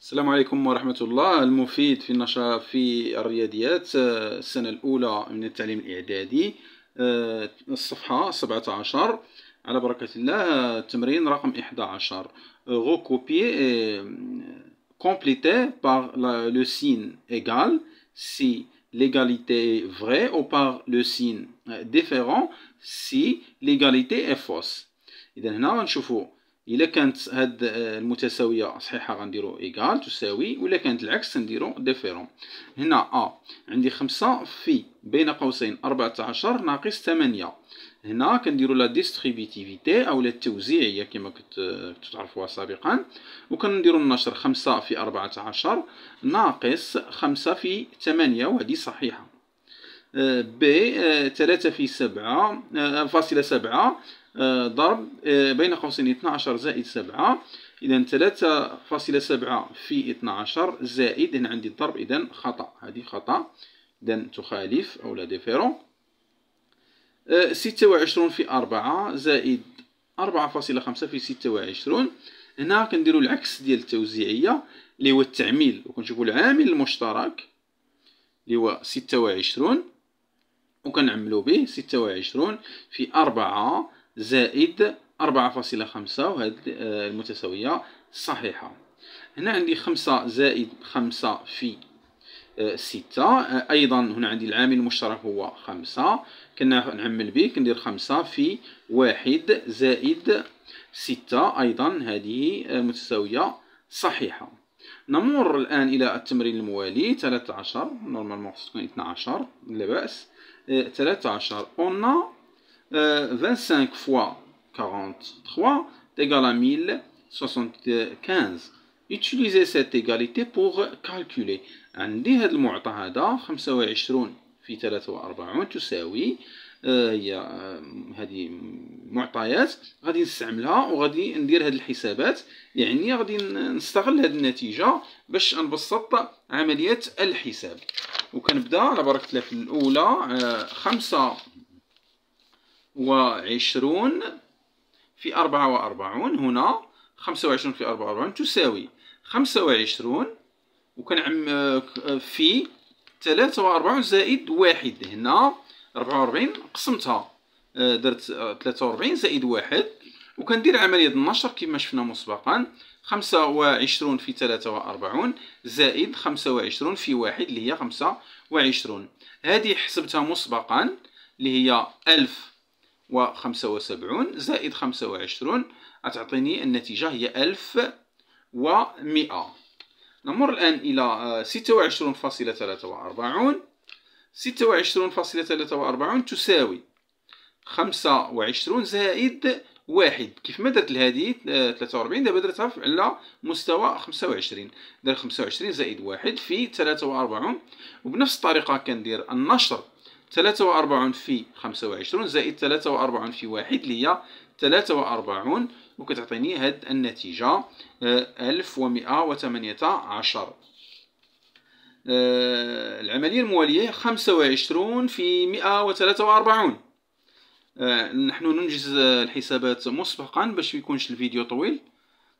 السلام عليكم ورحمة الله المفيد في النشاط في الرياضيات آه، السنة الأولى من التعليم الإعدادي آه، الصفحة 17 على بركة الله تمرين رقم 11 غوكوبي كومبليتي باغ لو سين égal سي l'égalité est vraie ou par le signe euh, différent si l'égalité est fausse. إذا هنا غنشوفو الا كانت هاد المتساويه صحيحه غنديرو ايغال تساوي ولا كانت العكس نديرو ديفيرون هنا ا آه عندي خمسة في بين قوسين 14 ناقص 8 هنا كنديرو لا ديستريبيتيفيتي او لا التوزيعيه كما كنت تعرفوها سابقا وكنديرو النشر 5 في 14 ناقص 5 في 8 وهذه صحيحه ب آه، 3 آه، في 7 آه، فاصلة 7 آه، ضرب آه، بين قوسين 12 زائد 7 إذا 3.7 في 12 زائد هنا عندي الضرب إذا خطأ هذه خطأ إذا تخالف أو لا ديفيرون 26 آه، في 4 زائد 4.5 في 26 هنا كنديروا العكس ديال التوزيعية اللي هو التعميل وكنشوفوا العامل المشترك اللي هو 26 وكنعملوا به 26 في 4 زائد أربعة فاصلة خمسة وهذه آه، المتساوية صحيحة هنا عندي خمسة زائد خمسة في آه، ستة آه، أيضا هنا عندي العامل المشترك هو خمسة نعمل به كندير خمسة في واحد زائد ستة أيضا هذه متساوية صحيحة نمر الآن إلى التمرين الموالي 13 نورمال خصو تكون 12 لا بأس 13 أون 25 euh, fois 43 est égal à 1075 utilisez cette égalité pour calculer عندي هاد المعطى هذا 25 في 43 تساوي آه، هي آه، هذه معطيات غادي نستعملها وغادي ندير هاد الحسابات يعني غادي نستغل هاد النتيجه باش نبسط عمليه الحساب وكنبدا على بركه الله في الاولى 5 آه، وعشرون في أربعة وأربعون هنا خمسة وعشرون في أربعة وأربعون تساوي خمسة وعشرون وكنعم آه، في ثلاثة وأربعون زائد واحد هنا ربعة وأربعين قسمتها آه، درت آه، ثلاثة وأربعين زائد واحد وكندير عملية النشر كما شفنا مسبقا خمسة وعشرون في ثلاثة وأربعون زائد خمسة وعشرون في واحد اللي هي خمسة وعشرون هذه حسبتها مسبقا اللي هي ألف وسبعون زائد خمسة وعشرون النتيجة هي ألف ومئة نمر الآن إلى آه، ستة وعشرون فاصلة وأربعون ستة وعشرون فاصلة وأربعون تساوي خمسة وعشرون زائد واحد كيف ما درت لهذه 43 آه، دابا درتها على مستوى 25 دار 25 زائد واحد في 43 وبنفس الطريقه كندير النشر وأربعون في خمسة وعشرون زائد وأربعون في واحد اللي هي وأربعون وكتعطيني هاد النتيجة آه، ألف ومئة وثمانية عشر آه، العملية الموالية خمسة وعشرون في مئة وثلاثة وأربعون آه، نحن ننجز الحسابات مسبقا باش ميكونش الفيديو طويل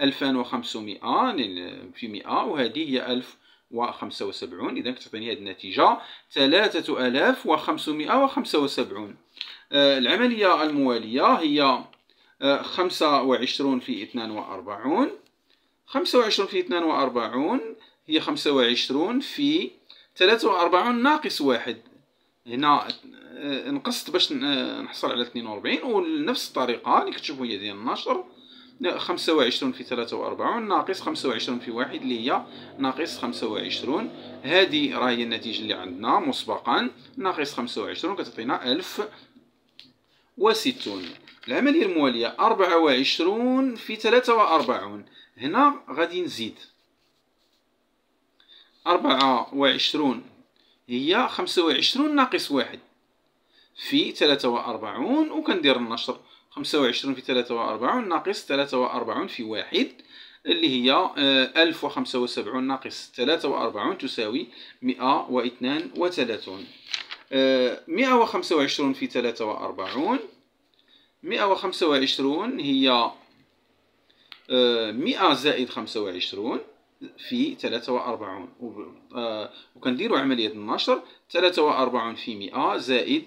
2500 في 100 وهذه هي 1075 إذا كتعطيني هذه النتيجة 3575 وسبعون آه، العملية الموالية هي آه، خمسة 25 في 42 25 في 42 هي 25 في 43 ناقص واحد هنا آه، نقصت باش نحصل على 42 ونفس الطريقه اللي كتشوفوا هي ديال النشر 25 في 43 ناقص 25 في واحد اللي هي ناقص 25 هذه راهي هي النتيجة اللي عندنا مسبقا ناقص 25 كتعطينا 1060 العملية الموالية 24 في 43 هنا غادي نزيد 24 هي 25 ناقص واحد في 43 وكندير النشر خمسة وعشرون في ثلاثة وأربعون ناقص ثلاثة وأربعون في واحد اللي هي آه، ألف وخمسة وسبعون ناقص ثلاثة وأربعون تساوي مئة واثنان وثلاثون آه، مئة وخمسة وعشرون في ثلاثة وأربعون مئة وخمسة وعشرون هي آه، مئة زائد خمسة وعشرون في ثلاثة وأربعون وكنديرو عملية النشر ثلاثة وأربعون في مئة زائد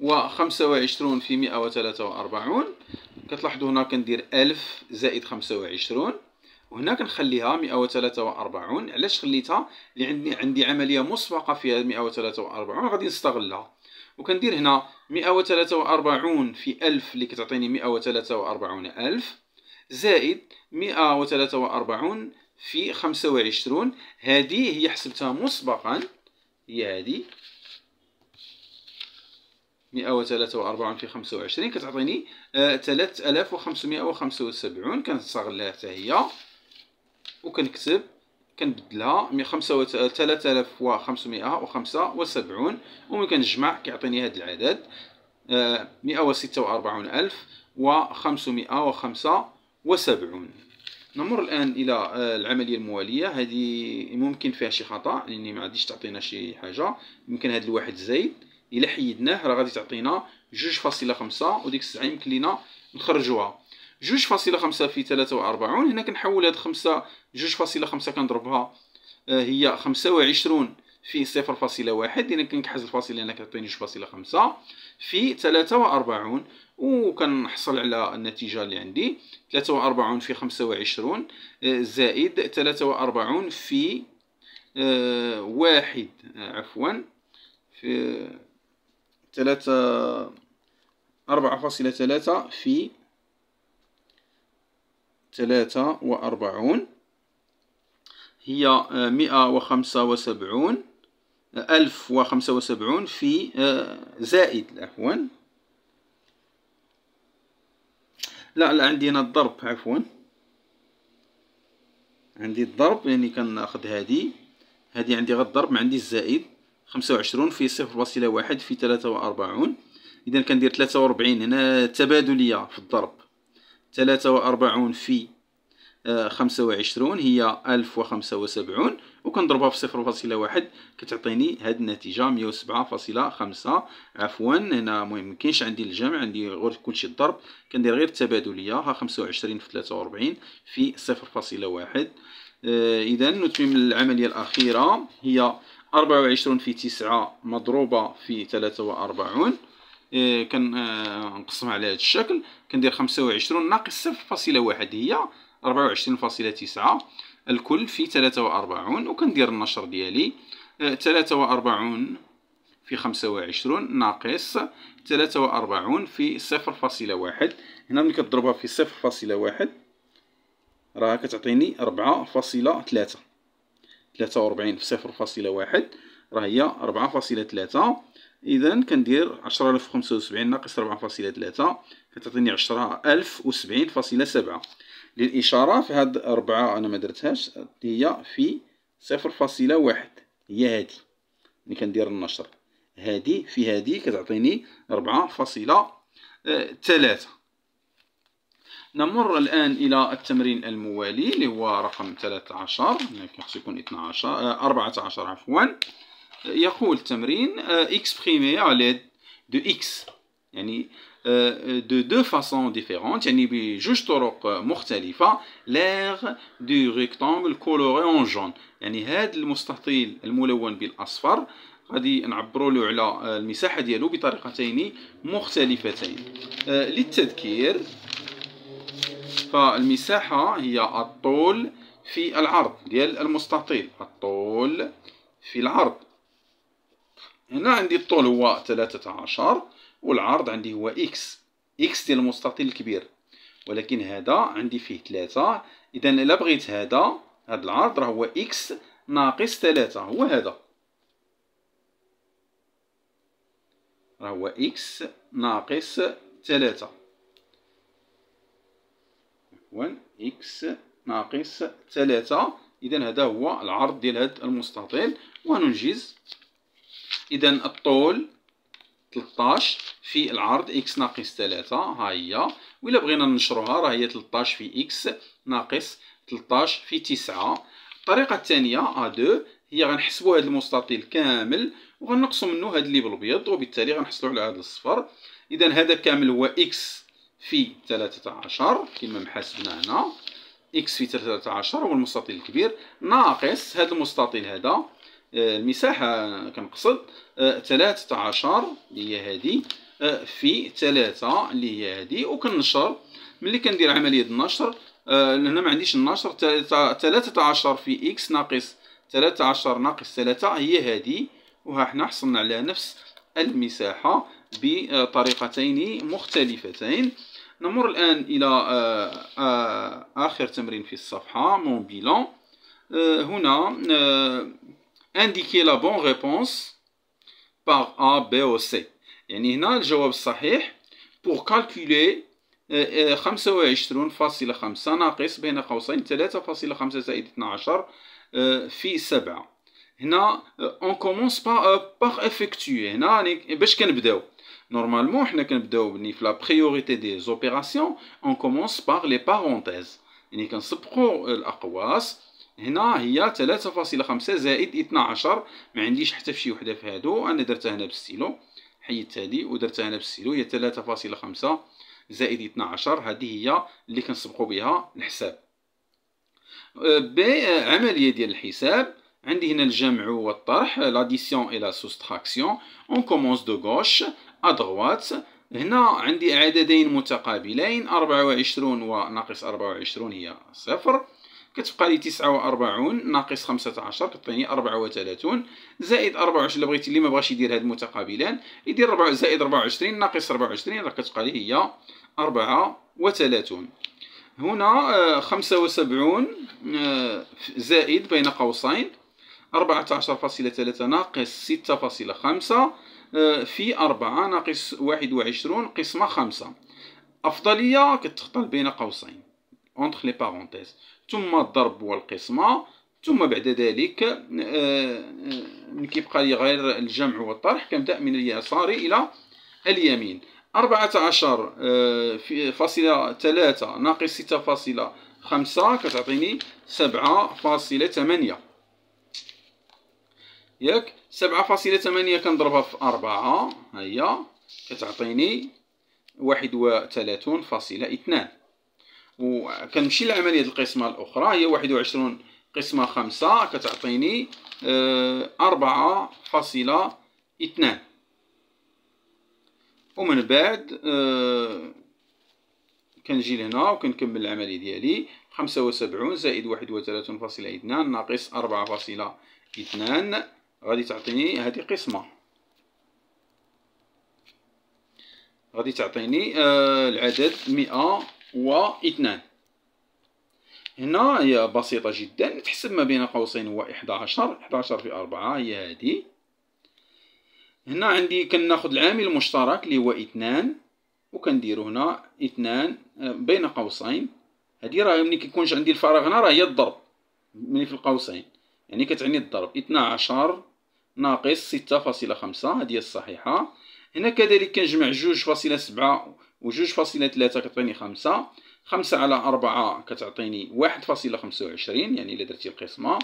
و 25 في مئة وثلاثة وأربعون كتلاحظوا هنا كندير ألف زائد خمسة وعشرون وهنا كنخليها مئة وثلاثة وأربعون علاش خليتها لأن عندي عملية مسبقة فيها مئة وثلاثة وأربعون غادي نستغلها وكندير هنا مئة وثلاثة وأربعون في ألف اللي كتعطيني مئة وثلاثة وأربعون ألف زائد مئة وثلاثة وأربعون في خمسة وعشرون هذه هي حسبتها مسبقا هي هذه 143 في 25 كتعطيني 3575 كنصغر لها حتى هي وكنكتب كنبدلها 3575 وملي كنجمع كيعطيني هذا العدد 146575 آه، نمر الان الى آه، العمليه المواليه هذه ممكن فيها شي خطا لاني ما عاديش تعطينا شي حاجه يمكن هذا الواحد زايد الى حيدناه راه غادي تعطينا 2.5 وديك 9 يمكن لينا نخرجوها 2.5 في 43 هنا كنحول هاد 5 2.5 كنضربها آه، هي 25 في 0.1 اذا كنكحز الفاصله هنا كتعطيني 2.5 في 43 وكنحصل على النتيجه اللي عندي 43 في 25 آه، زائد 43 في آه، واحد عفوا في ثلاثة أربعة فاصلة ثلاثة في ثلاثة وأربعون هي آه، مئة وخمسة وسبعون آه، ألف وخمسة وسبعون في آه، زائد عفوا لا لا عندي هنا الضرب عفوا عندي الضرب يعني كناخذ هادي هادي عندي غير الضرب ما عندي الزائد خمسة وعشرون في صفر فاصلة واحد في ثلاثة وأربعون إذا كندير ثلاثة وأربعين هنا تبادلية في الضرب ثلاثة وأربعون في آه، خمسة وعشرون هي ألف وخمسة وسبعون وكنضربها في صفر فاصلة واحد كتعطيني هاد النتيجة مية وسبعة فاصلة خمسة عفوا هنا مكينش عندي الجمع عندي غير كلشي الضرب كندير غير التبادلية ها خمسة وعشرين في ثلاثة وأربعين في صفر فاصلة واحد آه، إذا وتميم العملية الأخيرة هي أربعة وعشرون في تسعة مضروبة في ثلاثة وأربعون إيه، آه، نقسمها على هذا الشكل كندير خمسة وعشرون ناقص صفر فاصلة واحد هي أربعة وعشرين فاصلة تسعة الكل في ثلاثة وأربعون وكندير النشر ديالي آه، ثلاثة وأربعون في خمسة وعشرون ناقص ثلاثة وأربعون في صفر فاصلة واحد هنا ملي كتضربها في صفر فاصلة واحد راه كتعطيني ربعة فاصلة ثلاثة ثلاثة 43 في صفر فاصلة واحد راه هي ربعة فاصلة ثلاثة إذا كندير عشرة آلاف وخمسة وسبعين ناقص ربعة فاصلة ثلاثة كتعطيني عشرة ألف وسبعين فاصلة سبعة للإشارة في هاد ربعة أنا مدرتهاش هي في صفر فاصلة واحد هي هادي ملي كندير النشر هادي في هادي كتعطيني ربعة فاصلة ثلاثة نمر الآن إلى التمرين الموالي اللي هو رقم 13 خاص يكون 12 14 آه، عفوا يقول التمرين اكسبريمي على دو اكس يعني آه، de deux façons différentes يعني بجوج طرق مختلفة l'air du rectangle coloré en jaune يعني هذا المستطيل الملون بالأصفر غادي نعبروا له على المساحة ديالو بطريقتين مختلفتين آه، للتذكير فالمساحة هي الطول في العرض ديال المستطيل الطول في العرض هنا عندي الطول هو 13 والعرض عندي هو إكس إكس ديال المستطيل الكبير ولكن هذا عندي فيه 3 إذا إلا بغيت هذا هذا العرض راه هو إكس ناقص 3 هو هذا راه هو إكس ناقص 3 1 إكس ناقص 3 إذا هذا هو العرض ديال هذا المستطيل وننجز إذا الطول 13 في العرض إكس ناقص 3 ها هي وإلا بغينا ننشروها راه هي 13 في إكس ناقص 13 في 9 الطريقة الثانية A2 هي غنحسبوا هذا المستطيل كامل وغنقصوا منه هذا اللي بالبيض وبالتالي غنحصلوا على هذا الصفر اذا هذا كامل هو اكس في 13 كما محاسبنا هنا اكس في 13 هو المستطيل الكبير ناقص هذا المستطيل هذا آه، المساحة كنقصد 13 آه، اللي هي هذه آه، في 3 اللي هي هذه وكنشر ملي كندير عملية النشر لان ما عنديش النشر 13 في اكس ناقص 13 ناقص 3 هي هذه وها حنا حصلنا على نفس المساحة بطريقتين مختلفتين نمر الآن إلى آه، آه، آخر تمرين في الصفحة مون بيلان آه، هنا انديكي لا بون ريبونس باغ ا بي او سي يعني هنا الجواب الصحيح بور كالكولي خمسة وعشرون فاصلة خمسة ناقص بين قوسين ثلاثة فاصلة خمسة زائد اثناشر في سبعة هنا اون كومونس با باغ افكتوي هنا يعني باش كنبداو Normalement, on commence la بريوريتي دي زوبيراسيون اون كومونس بار لي بارونتيز يعني كنسبقو الاقواس هنا هي 3.5 زائد 12 ما عنديش حتى شي وحده في هادو انا درتها هنا بالستيلو حيدت هادي ودرتها هنا بالستيلو هي 3.5 زائد 12 هذه هي اللي كنسبقوا بها الحساب بعمليه ديال الحساب عندي هنا الجمع والطرح لاديسيون اي لا سوستراكسيون اون كومونس دو غوش أدغوات هنا عندي عددين متقابلين 24 وناقص 24 هي صفر كتبقى لي 49 ناقص 15 كتعطيني 34 زائد 24 اللي بغيتي اللي ما بغاش يدير هاد المتقابلان يدير 4 زائد 24 ناقص 24 راه كتبقى لي هي 34 هنا 75 آه، آه، زائد بين قوسين 14.3 ناقص 6.5 آه، في أربعة ناقص واحد وعشرون قسمة خمسة أفضلية كتخطل بين قوسين اونتخ لي بارونتيز ثم الضرب والقسمة ثم بعد ذلك آه، آه، كيبقى لي غير الجمع والطرح كنبدأ من اليسار إلى اليمين أربعة عشر فاصلة ثلاثة ناقص ستة فاصلة خمسة كتعطيني سبعة فاصلة ثمانية ياك سبعة فاصلة ثمانية كنضربها في أربعة هيا كتعطيني واحد وثلاثون فاصلة اثنان وكنمشي لعملية القسمة الأخرى هي واحد وعشرون قسمة خمسة كتعطيني آه، أربعة فاصلة اثنان ومن بعد آه، كنجي لهنا وكنكمل العملية ديالي خمسة وسبعون زائد واحد وثلاثون فاصلة اثنان ناقص أربعة فاصلة اثنان غادي تعطيني هذه قسمة غادي تعطيني آه العدد مئة واثنان هنا هي بسيطة جدا تحسب ما بين قوسين هو 11 11 في أربعة هي هذه هنا عندي كناخد العامل المشترك اللي هو اثنان وكنديرو هنا اثنان آه، بين قوسين هذه راه ملي كيكونش عندي الفراغ هنا راه هي الضرب ملي في القوسين يعني كتعني الضرب اثنا عشر ناقص ستة فاصلة خمسة هذه الصحيحة هنا كذلك كنجمع جوج فاصلة سبعة وجوج فاصلة ثلاثة كتعطيني خمسة خمسة على أربعة كتعطيني واحد فاصلة خمسة وعشرين يعني إلا درتي القسمة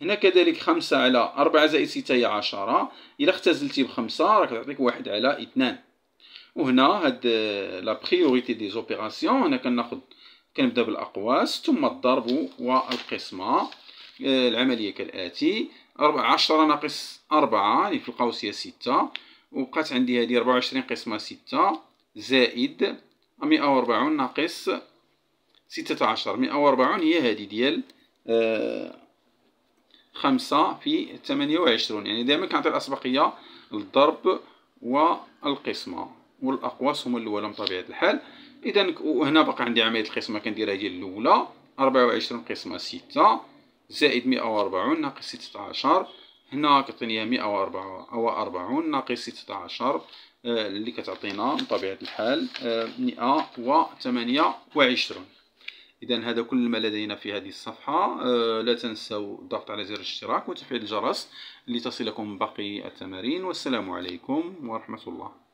هنا كذلك خمسة على أربعة زائد ستة هي عشرة إلا اختزلتي بخمسة راه كتعطيك واحد على اثنان وهنا هاد لا بريوريتي دي زوبيراسيون هنا كناخد كنبدا بالاقواس ثم الضرب والقسمه آه، العمليه كالاتي عشرة ناقص أربعة يعني في القوس هي ستة وبقات عندي هذه ربعة وعشرين قسمة ستة زائد مئة وربعون ناقص ستة عشر مئة وربعون هي هذه ديال آه، خمسة في ثمانية وعشرون يعني دائما كنعطي الأسبقية للضرب والقسمة والأقواس هما الأولى من طبيعة الحال إذا وهنا باقي عندي عملية القسمة كنديرها هي الأولى ربعة وعشرون قسمة ستة زائد مئة وأربعون ناقص ستة عشر هنا كتعطيني مئة وأربعة أو ناقص ستة عشر آه، اللي كتعطينا بطبيعة الحال آه، مئة وثمانية وعشرون إذا هذا كل ما لدينا في هذه الصفحة آه، لا تنسوا الضغط على زر الاشتراك وتفعيل الجرس لتصلكم باقي التمارين والسلام عليكم ورحمة الله